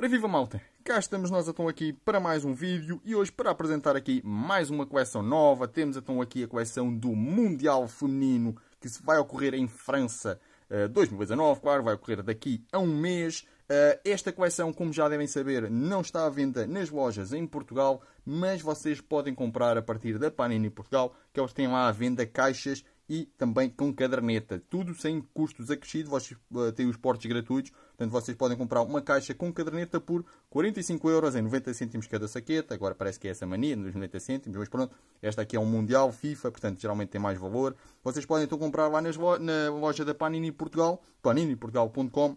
Ora viva malta, cá estamos nós então aqui para mais um vídeo e hoje para apresentar aqui mais uma coleção nova, temos então aqui a coleção do Mundial Feminino que vai ocorrer em França 2019, eh, claro, vai ocorrer daqui a um mês. Eh, esta coleção, como já devem saber, não está à venda nas lojas em Portugal, mas vocês podem comprar a partir da Panini Portugal, que eles têm lá à venda caixas e também com caderneta. Tudo sem custos acrescidos, vocês eh, têm os portes gratuitos, Portanto, vocês podem comprar uma caixa com caderneta por 45 euros em 90 cêntimos cada saqueta. Agora parece que é essa mania nos 90 cêntimos, mas pronto, esta aqui é um Mundial FIFA, portanto geralmente tem mais valor. Vocês podem então comprar lá lo na loja da Panini Portugal, paniniportugal.com.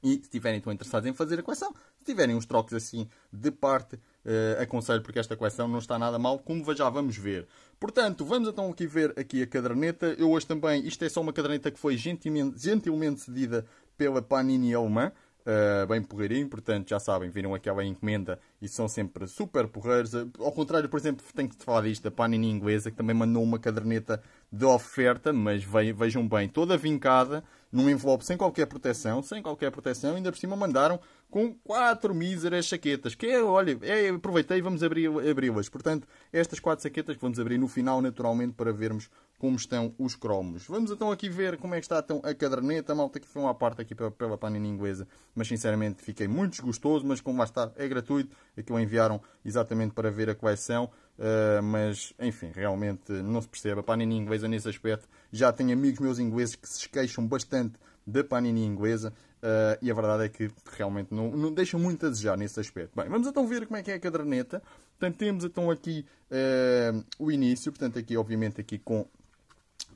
E se estiverem então interessados em fazer a coleção, se tiverem uns trocos assim de parte, uh, aconselho porque esta coleção não está nada mal, como já vamos ver. Portanto, vamos então aqui ver aqui a caderneta. Eu hoje também, isto é só uma caderneta que foi gentilmente, gentilmente cedida pela Panini Alemã. Uh, bem porreirinho, portanto já sabem, viram aquela encomenda e são sempre super porreiros. Eh, ao contrário, por exemplo, tenho que te falar disto da Panini inglesa que também mandou uma caderneta de oferta, mas vejam bem, toda vincada num envelope sem qualquer proteção, sem qualquer proteção, ainda por cima mandaram com quatro míseras saquetas, que é, olha, é, aproveitei e vamos abri-las. Portanto, estas quatro saquetas que vamos abrir no final, naturalmente, para vermos como estão os cromos. Vamos então aqui ver como é que está então, a caderneta, a malta que foi uma parte aqui pela, pela panina inglesa, mas sinceramente fiquei muito desgostoso, mas como lá está, é gratuito, aqui o enviaram exatamente para ver a coleção. Uh, mas, enfim, realmente não se percebe. A Panini inglesa, nesse aspecto, já tenho amigos meus ingleses que se queixam bastante da Panini inglesa uh, e a verdade é que realmente não, não deixa muito a desejar nesse aspecto. Bem, vamos então ver como é que é a caderneta. Portanto, temos então aqui uh, o início, portanto, aqui, obviamente, aqui com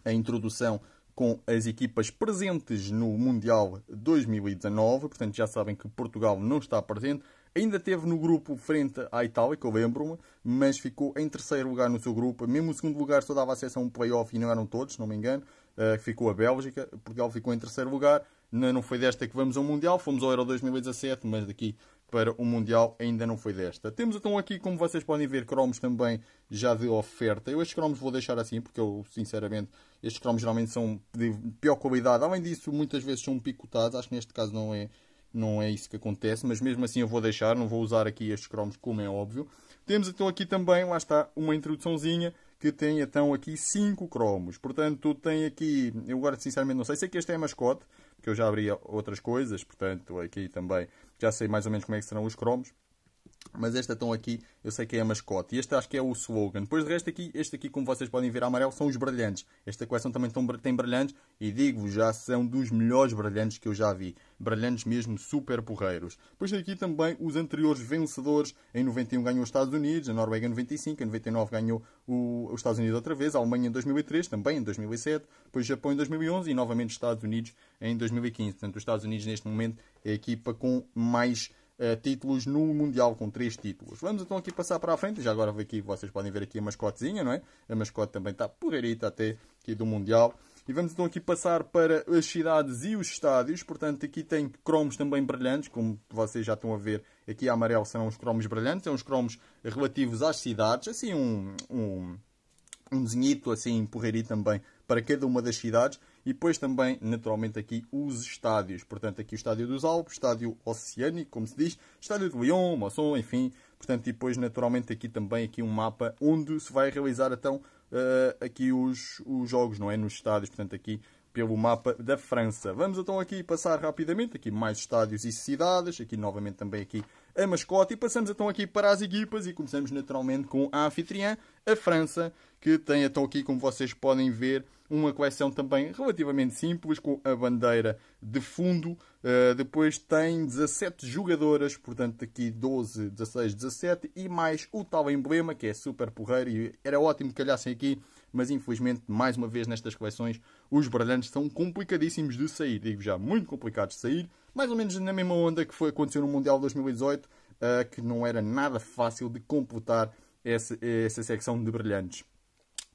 a introdução com as equipas presentes no Mundial 2019. Portanto, já sabem que Portugal não está presente. Ainda teve no grupo frente à Itália, que eu lembro-me, mas ficou em terceiro lugar no seu grupo. Mesmo o segundo lugar só dava acesso a um playoff e não eram todos, se não me engano. Uh, ficou a Bélgica, Portugal ficou em terceiro lugar. Não, não foi desta que vamos ao Mundial, fomos ao Euro 2017, mas daqui para o Mundial ainda não foi desta. Temos então aqui, como vocês podem ver, cromos também já de oferta. Eu estes cromos vou deixar assim, porque eu, sinceramente, estes cromos geralmente são de pior qualidade. Além disso, muitas vezes são picotados, acho que neste caso não é não é isso que acontece, mas mesmo assim eu vou deixar, não vou usar aqui estes cromos como é óbvio. Temos então aqui também, lá está, uma introduçãozinha que tem então aqui 5 cromos. Portanto, tem aqui, eu agora sinceramente não sei, sei que este é mascote, porque eu já abri outras coisas, portanto aqui também já sei mais ou menos como é que serão os cromos. Mas esta estão aqui, eu sei que é a mascote. E este acho que é o slogan. Depois de resto aqui, este aqui, como vocês podem ver, amarelo, são os brilhantes. Esta coleção também tem brilhantes. E digo-vos, já são dos melhores brilhantes que eu já vi. Brilhantes mesmo super porreiros. Depois aqui também os anteriores vencedores. Em 91 ganhou os Estados Unidos, a Noruega em 95, em 99 ganhou o, os Estados Unidos outra vez, a Alemanha em 2003, também em 2007, depois Japão em 2011 e novamente os Estados Unidos em 2015. Portanto, os Estados Unidos neste momento é a equipa com mais uh, títulos no Mundial, com três títulos. Vamos então aqui passar para a frente, já agora aqui, vocês podem ver aqui a mascotezinha, não é? A mascote também está porreirita até aqui do Mundial. E vamos então aqui passar para as cidades e os estádios. Portanto, aqui tem cromos também brilhantes, como vocês já estão a ver. Aqui a amarelo são os cromos brilhantes, são os cromos relativos às cidades. Assim, um, um, um desenhito assim, porreirito também para cada uma das cidades e depois também, naturalmente, aqui os estádios. Portanto, aqui o Estádio dos Alpes, Estádio Oceânico, como se diz, Estádio de Lyon, Maçon, enfim. Portanto, e depois, naturalmente, aqui também aqui um mapa onde se vai realizar, então, uh, aqui os, os jogos, não é? Nos estádios, portanto, aqui pelo mapa da França. Vamos então aqui passar rapidamente, aqui mais estádios e cidades, aqui novamente também aqui a mascote. E passamos então aqui para as equipas e começamos naturalmente com a anfitriã, a França, que tem então aqui, como vocês podem ver, uma coleção também relativamente simples, com a bandeira de fundo. Uh, depois tem 17 jogadoras, portanto aqui 12, 16, 17, e mais o tal emblema, que é super porreiro, e era ótimo que calhassem aqui, mas infelizmente, mais uma vez nestas coleções, os brilhantes são complicadíssimos de sair, digo já, muito complicados de sair mais ou menos na mesma onda que foi acontecer no Mundial 2018, uh, eh, que não era nada fácil de computar essa, essa secção de brilhantes.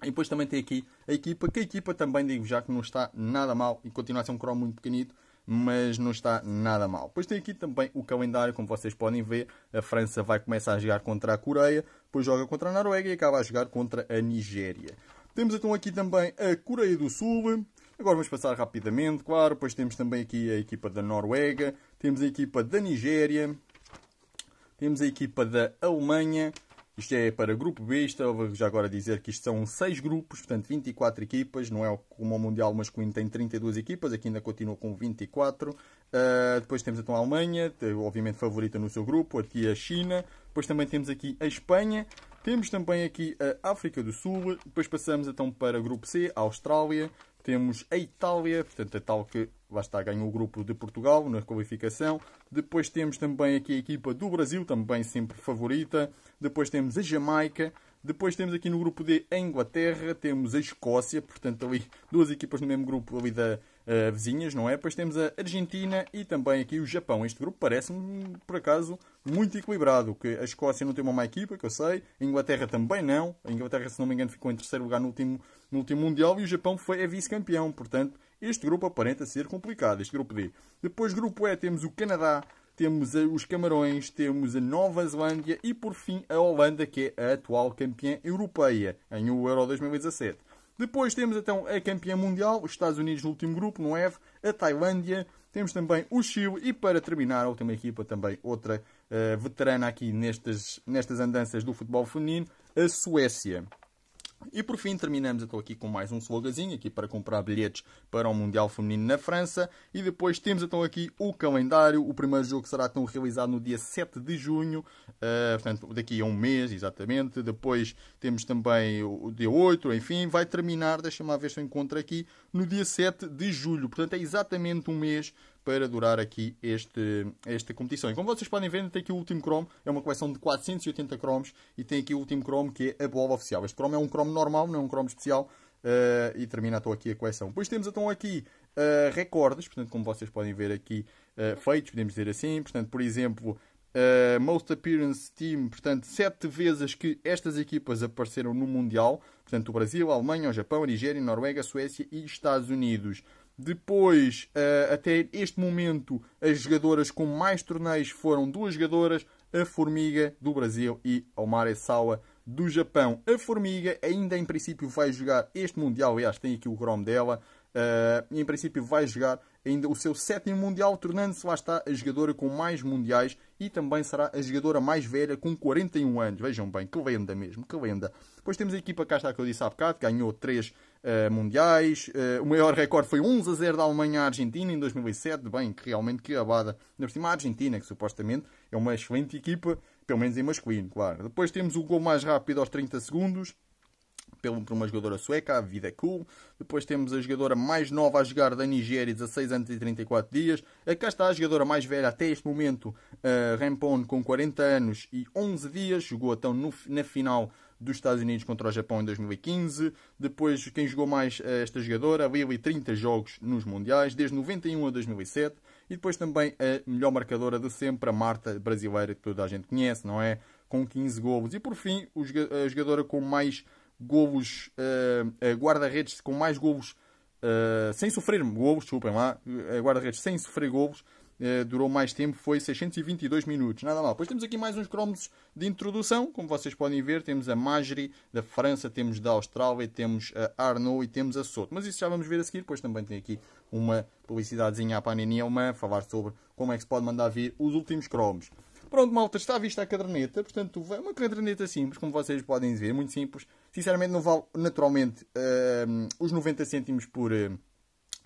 E depois também tem aqui a equipa, que a equipa também digo já que não está nada mal e continua a ser um cromo muito pequenito, mas não está nada mal. Depois tem aqui também o calendário, como vocês podem ver, a França vai começar a jogar contra a Coreia, depois joga contra a Noruega e acaba a jogar contra a Nigéria. Temos então aqui também a Coreia do Sul, Agora vamos passar rapidamente, claro. Depois temos também aqui a equipa da Noruega, temos a equipa da Nigéria, temos a equipa da Alemanha. Isto é para grupo B, estava já agora a dizer que isto são 6 grupos, portanto 24 equipas, não é como o Mundial masculino tem 32 equipas, aqui ainda continua com 24. Uh, ah, depois temos então a Alemanha, obviamente favorita no seu grupo, aqui a China, depois também temos aqui a Espanha, temos também aqui a África do Sul, depois passamos então para grupo C, a Austrália, temos a Itália, portanto, a tal que lá está, ganhou o grupo de Portugal na qualificação. Depois temos também aqui a equipa do Brasil, também sempre favorita. Depois temos a Jamaica. Depois temos aqui no grupo D a Inglaterra, temos a Escócia, portanto, ali duas equipas no mesmo grupo ali da, uh, vizinhas, não é? Depois temos a Argentina e também aqui o Japão. Este grupo parece-me, por acaso, muito equilibrado. Que a Escócia não tem uma má equipa, que eu sei. A Inglaterra também não. A Inglaterra, se não me engano, ficou em terceiro lugar no último, no último Mundial. E o Japão foi a vice-campeão. Portanto, este grupo aparenta ser complicado. Este grupo D. Depois, grupo E, temos o Canadá, temos os Camarões, temos a Nova Zelândia e por fim a Holanda, que é a atual campeã europeia em Euro 2017. Depois temos então a campeã mundial, os Estados Unidos no último grupo, no F, é, a Tailândia, temos também o Chile e para terminar a última equipa também outra uh, veterana aqui nestas, nestas andanças do futebol feminino, a Suécia. E por fim terminamos então aqui com mais um sloganzinho aqui para comprar bilhetes para o Mundial Feminino na França e depois temos então aqui o calendário, o primeiro jogo será então realizado no dia 7 de junho, uh, portanto daqui a um mês exatamente, depois temos também o, o dia 8, enfim, vai terminar, deixa-me ver se eu encontro aqui, no dia 7 de julho. Portanto, é exatamente um mês para durar aqui este, esta competição. E como vocês podem ver, tem aqui o último cromo, é uma coleção de 480 cromos e tem aqui o último cromo que é a bola oficial. Este cromo é um cromo normal, não é um cromo especial uh, e termina então aqui a coleção. Depois temos então aqui uh, recordes, portanto, como vocês podem ver aqui, uh, feitos, podemos dizer assim. Portanto, por exemplo, Uh, most Appearance Team, portanto, sete vezes que estas equipas apareceram no Mundial. Portanto, o Brasil, a Alemanha, o Japão, a Nigéria, a Noruega, a Suécia e Estados Unidos. Depois, uh, até este momento, as jogadoras com mais torneios foram duas jogadoras, a Formiga do Brasil e Omar Sawa do Japão. A Formiga ainda em princípio vai jogar este Mundial, aliás, tem aqui o Chrome dela. Eh, e em princípio vai jogar ainda o seu sétimo Mundial, tornando-se lá está a jogadora com mais Mundiais e também será a jogadora mais velha com 41 anos. Vejam bem, que lenda mesmo, que lenda. Depois temos a equipa cá está que eu disse há bocado, ganhou 3 uh, eh, Mundiais. Uh, o maior recorde foi 11 a 0 da Alemanha à Argentina em 2007. Bem, que realmente que abada. Na cima, a Argentina, que supostamente é uma excelente equipa, pelo menos em masculino, claro. Depois temos o gol mais rápido aos 30 segundos pelo, por uma jogadora sueca, a vida é cool. Depois temos a jogadora mais nova a jogar da Nigéria, 16 anos e 34 dias. Aqui está a jogadora mais velha até este momento, uh, Rampon, com 40 anos e 11 dias. Jogou então no, na final dos Estados Unidos contra o Japão em 2015. Depois, quem jogou mais eh, esta jogadora, Lily, 30 jogos nos Mundiais, desde 91 a 2007. E depois também a melhor marcadora de sempre, a Marta, brasileira, que toda a gente conhece, não é? Com 15 golos. E por fim, a jogadora com mais golos, uh, eh, eh, guarda-redes com mais golos, uh, eh, sem sofrer golos, desculpem lá, guarda-redes sem sofrer golos, uh, durou mais tempo, foi 622 minutos, nada mal. Depois temos aqui mais uns cromos de introdução, como vocês podem ver, temos a Magri da França, temos da Austrália, temos a Arnaud e temos a Soto. Mas isso já vamos ver a seguir, depois também tem aqui uma publicidadezinha à Panini Elmã, falar sobre como é que se pode mandar vir os últimos cromos. Pronto, malta, está à vista a caderneta, portanto, é uma caderneta simples, como vocês podem ver, muito simples, Sinceramente, não vale naturalmente uh, os 90 cêntimos por, uh,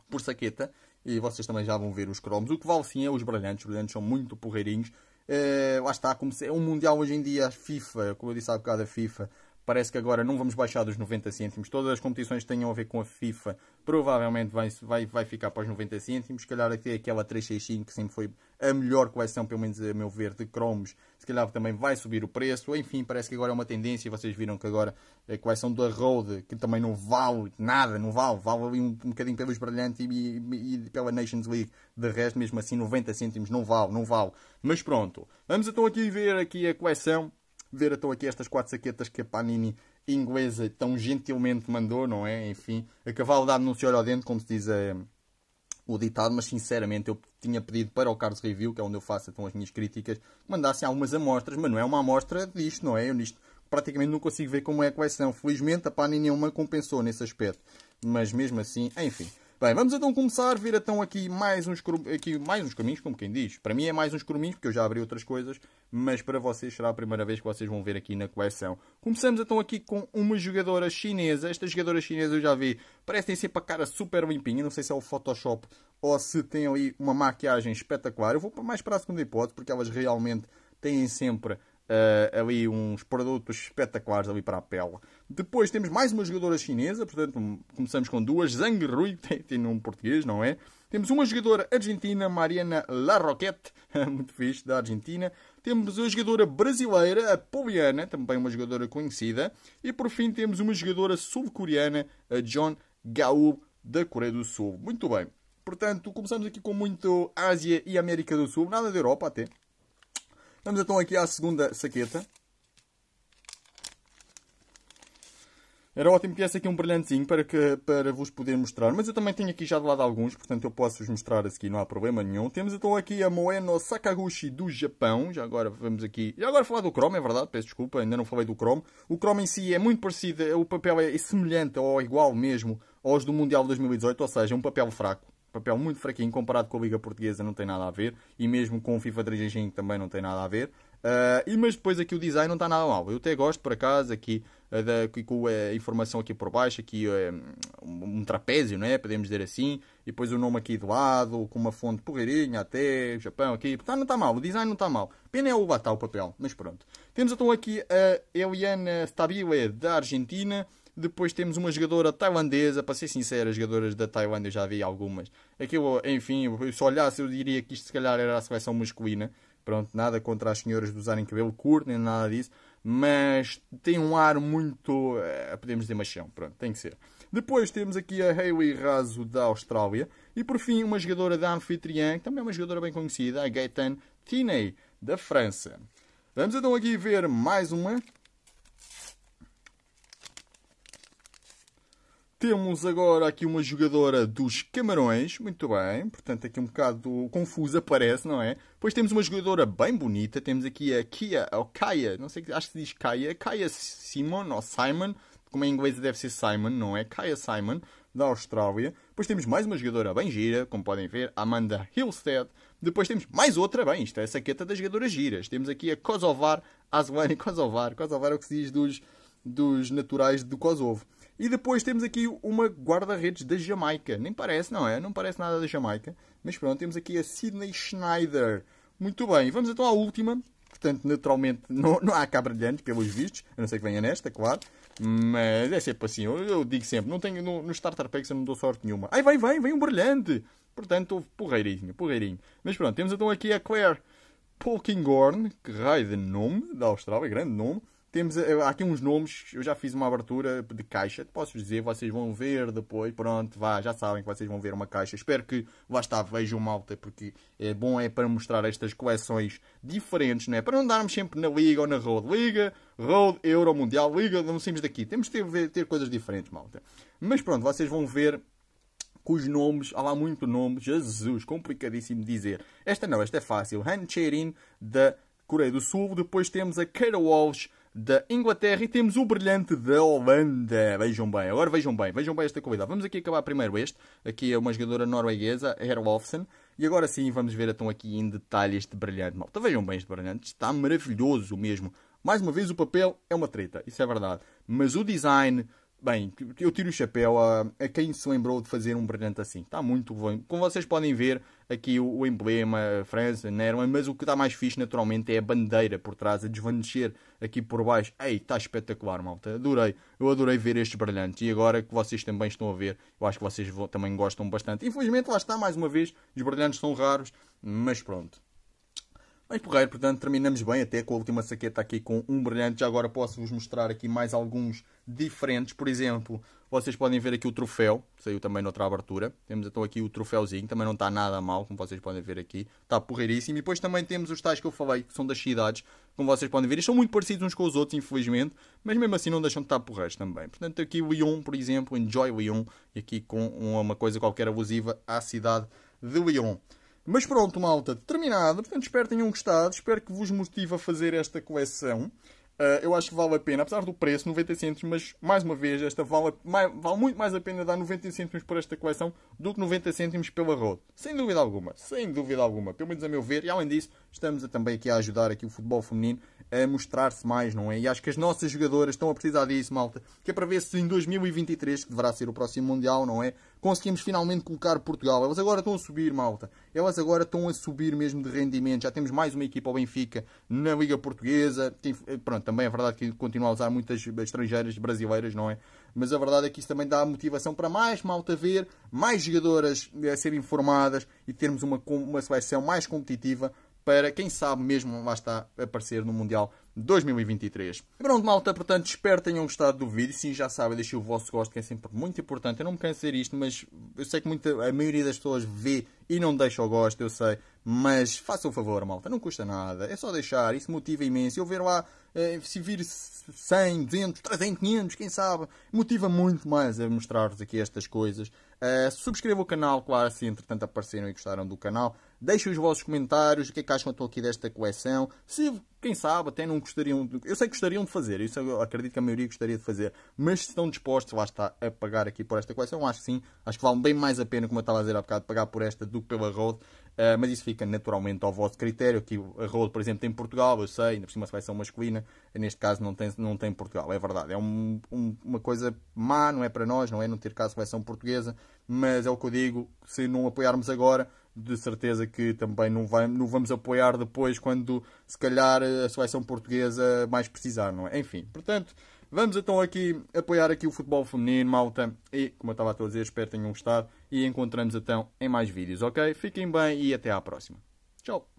por saqueta. E vocês também já vão ver os cromos. O que vale sim é os brilhantes. Os brilhantes são muito porreirinhos. Uh, lá está, como se, é um mundial hoje em dia. A FIFA, como eu disse há bocado, a FIFA Parece que agora não vamos baixar dos 90 cêntimos. Todas as competições que tenham a ver com a FIFA provavelmente vai, vai, vai ficar para os 90 cêntimos. Se calhar até aquela 365 que sempre foi a melhor coleção, pelo menos a meu ver, de cromos. Se calhar também vai subir o preço. Enfim, parece que agora é uma tendência. Vocês viram que agora a coleção da Road, que também não vale nada, não vale. Vale ali um, um bocadinho pelos brilhantes e, e, e pela Nations League. De resto, mesmo assim, 90 cêntimos não vale, não vale. Mas pronto, vamos então aqui ver aqui a coleção ver então aqui estas quatro saquetas que a Panini inglesa tão gentilmente mandou, não é? Enfim, a cavalo dado no senhor ao dente, como se diz é, o ditado, mas sinceramente eu tinha pedido para o Carlos Review, que é onde eu faço então as minhas críticas, que mandassem algumas amostras, mas não é uma amostra disto, não é? Eu nisto praticamente não consigo ver como é a coleção. Felizmente a Panini é uma compensou nesse aspecto, mas mesmo assim, enfim. Bem, vamos então começar, ver então aqui mais uns, aqui mais uns caminhos como quem diz. Para mim é mais uns caminhos porque eu já abri outras coisas, mas para vocês será a primeira vez que vocês vão ver aqui na coleção. Começamos então aqui com uma jogadora chinesa. Esta jogadora chinesa eu já vi, parecem sempre a cara super limpinha, não sei se é o Photoshop ou se tem ali uma maquiagem espetacular. Eu vou mais para a segunda hipótese, porque elas realmente têm sempre uh, ali uns produtos espetaculares ali para a pele. Depois temos mais uma jogadora chinesa, portanto começamos com duas. Zhang Rui, tem, tem nome português, não é? Temos uma jogadora argentina, Mariana Larroquette, muito fixe, da Argentina. Temos uma jogadora brasileira, a Poliana, também uma jogadora conhecida. E por fim temos uma jogadora sul-coreana, a John Gaul, da Coreia do Sul. Muito bem. Portanto, começamos aqui com muito Ásia e América do Sul, nada da Europa até. Vamos então aqui à segunda saqueta. Era ótimo que tivesse aqui é um brilhantezinho para, que, para vos poder mostrar. Mas eu também tenho aqui já de lado alguns, portanto eu posso-vos mostrar a seguir, não há problema nenhum. Temos então aqui a Moeno Sakaguchi do Japão. Já agora vamos aqui... Já agora falar do Chrome, é verdade, peço desculpa, ainda não falei do Chrome. O Chrome em si é muito parecido, o papel é semelhante ou igual mesmo aos do Mundial de 2018, ou seja, um papel fraco. Papel muito fraquinho comparado com a Liga Portuguesa, não tem nada a ver. E mesmo com o FIFA 35 também não tem nada a ver. Uh, e, mas depois aqui o design não está nada mal. Eu até gosto, por acaso, aqui, uh, da, com a informação aqui por baixo, aqui ah, um, um, trapézio, não é? Podemos dizer assim. E depois o nome aqui do lado, com uma fonte porreirinha até, Japão aqui. Portanto, não está mal, o design não está mal. Pena é o lá o papel, mas pronto. Temos então aqui a Eliana Stabile, da Argentina. Depois temos uma jogadora tailandesa, para ser sincero, as jogadoras da Tailândia eu já vi algumas. Aquilo, enfim, se olhasse eu diria que isto se calhar era a seleção masculina. Pronto, nada contra as senhoras de usarem cabelo curto, nem nada disso, mas tem um ar muito, eh, podemos dizer, machão. Pronto, tem que ser. Depois temos aqui a Hayley Raso da Austrália. E por fim, uma jogadora da anfitriã, que também é uma jogadora bem conhecida, a Gaetan Tiney, da França. Vamos então aqui ver mais uma Temos agora aqui uma jogadora dos Camarões, muito bem, portanto aqui um bocado confusa parece, não é? Depois temos uma jogadora bem bonita, temos aqui a Kia, ou Kaya, não sei, acho que se diz Kaya, Kaya Simon, ou Simon, como em inglês deve ser Simon, não é? Kaya Simon, da Austrália. Depois temos mais uma jogadora bem gira, como podem ver, Amanda Hillstead. Depois temos mais outra, bem, isto é a saqueta das jogadoras giras. Temos aqui a Kosovar, Aslan e Kosovar, Kosovar é o que se diz dos, dos naturais do Kosovo. E depois temos aqui uma guarda-redes da Jamaica. Nem parece, não é? Não parece nada da Jamaica. Mas pronto, temos aqui a Sidney Schneider. Muito bem, vamos então à última. Portanto, naturalmente, não, não há cá brilhante, pelos vistos. A não ser que venha nesta, claro. Mas é sempre assim. Eu, eu digo sempre, não tenho, no, no Starter Packs eu não dou sorte nenhuma. Ai, vem, vem, vem um brilhante. Portanto, porreirinho, porreirinho. Mas pronto, temos então aqui a Claire Polkinghorn, que raio de nome da Austrália, grande nome. Temos eh, aqui uns nomes, eu já fiz uma abertura de caixa, posso dizer, vocês vão ver depois, pronto, vá, já sabem que vocês vão ver uma caixa. Espero que, vá está, vejam malta, porque é bom é para mostrar estas coleções diferentes, não é? Para não darmos sempre na Liga ou na Road. Liga, Road, Euro, Mundial, Liga, não saímos daqui. Temos que ter, ter coisas diferentes, malta. Mas pronto, vocês vão ver os nomes, há lá muito nome, Jesus, complicadíssimo dizer. Esta não, esta é fácil. Han Cherin, da Coreia do Sul. Depois temos a Kara Walsh, da Inglaterra e temos o brilhante da Holanda. Vejam bem, agora vejam bem, vejam bem esta qualidade. Vamos aqui acabar primeiro este. Aqui é uma jogadora norueguesa, Herlofsen. E agora sim vamos ver então aqui em detalhe este brilhante. Malta, vejam bem este brilhante, está maravilhoso mesmo. Mais uma vez o papel é uma treta, isso é verdade. Mas o design, bem, eu tiro o chapéu a, a quem se lembrou de fazer um brilhante assim. Está muito bom. Como vocês podem ver, aqui o, o emblema, a França, Nerma, mas o que está mais fixe naturalmente é a bandeira por trás, a desvanecer aqui por baixo. Ei, está espetacular, malta. Adorei, eu adorei ver estes brilhantes. E agora que vocês também estão a ver, eu acho que vocês vão, também gostam bastante. Infelizmente, lá está mais uma vez, os brilhantes são raros, mas pronto. Bem porreiro, portanto terminamos bem até com a última saqueta aqui com um brilhante. Já agora posso-vos mostrar aqui mais alguns diferentes. Por exemplo, vocês podem ver aqui o troféu, saiu também noutra abertura. Temos então aqui o troféuzinho, também não está nada mal, como vocês podem ver aqui. Está porreiríssimo. E depois também temos os tais que eu falei, que são das cidades, como vocês podem ver. E são muito parecidos uns com os outros, infelizmente, mas mesmo assim não deixam de estar porreiros também. Portanto, aqui o Lyon, por exemplo, Enjoy Lyon, e aqui com uma coisa qualquer abusiva à cidade de Lyon. Mas pronto, malta, terminado. Portanto, espero que tenham gostado. Espero que vos motive a fazer esta coleção. Uh, eu acho que vale a pena, apesar do preço, 90 cêntimos, mas mais uma vez, esta vale, mais, vale muito mais a pena dar 90 cêntimos por esta coleção do que 90 cêntimos pela Road. Sem dúvida alguma, sem dúvida alguma, pelo menos a meu ver. E além disso, estamos a, também aqui a ajudar aqui o futebol feminino a mostrar-se mais, não é? E acho que as nossas jogadoras estão a precisar disso, malta, que é para ver se em 2023, que deverá ser o próximo Mundial, não é? conseguimos finalmente colocar Portugal. Elas agora estão a subir, malta. Elas agora estão a subir mesmo de rendimento. Já temos mais uma equipa ao Benfica na Liga Portuguesa. Tem, eh, pronto, também é verdade que continua a usar muitas estrangeiras brasileiras, não é? Mas a verdade é que isso também dá motivação para mais malta ver, mais jogadoras a eh, serem formadas e termos uma, uma seleção mais competitiva para, quem sabe mesmo, lá está, aparecer no Mundial 2023. Pronto, malta, portanto, espero tenham gostado do vídeo. Sim, já sabem, deixem o vosso gosto, que é sempre muito importante. Eu não me canso de dizer isto, mas eu sei que muita, a maioria das pessoas vê e não deixa o gosto, eu sei. Mas façam o favor, malta, não custa nada. É só deixar, isso motiva imenso. Eu ver lá, eh, se vir 100, 200, 300, 500, quem sabe, motiva muito mais a mostrar-vos aqui estas coisas. Uh, subscrevam o canal, claro, se entretanto apareceram e gostaram do canal. Deixem os vossos comentários, o que é que acham que aqui desta coleção. Se, quem sabe, até não gostariam. De... Eu sei que gostariam de fazer, isso eu acredito que a maioria gostaria de fazer, mas se estão dispostos, lá está, a pagar aqui por esta coleção, acho que sim. Acho que vale bem mais a pena, como eu estava a dizer há bocado, pagar por esta do que pela Road. Uh, mas isso fica naturalmente ao vosso critério. Aqui a Road, por exemplo, tem Portugal, eu sei, ainda por cima a seleção masculina, neste caso não tem, não tem Portugal, é verdade. É um, um, uma coisa má, não é para nós, não é não ter caso a seleção portuguesa, mas é o que eu digo, se não apoiarmos agora, de certeza que também não, vai, não vamos apoiar depois quando, se calhar, a seleção portuguesa mais precisar, não é? Enfim, portanto, vamos então aqui apoiar aqui o futebol feminino, malta, e, como eu estava a dizer, espero que tenham gostado, e encontramos então em mais vídeos, ok? Fiquem bem e até à próxima. Tchau!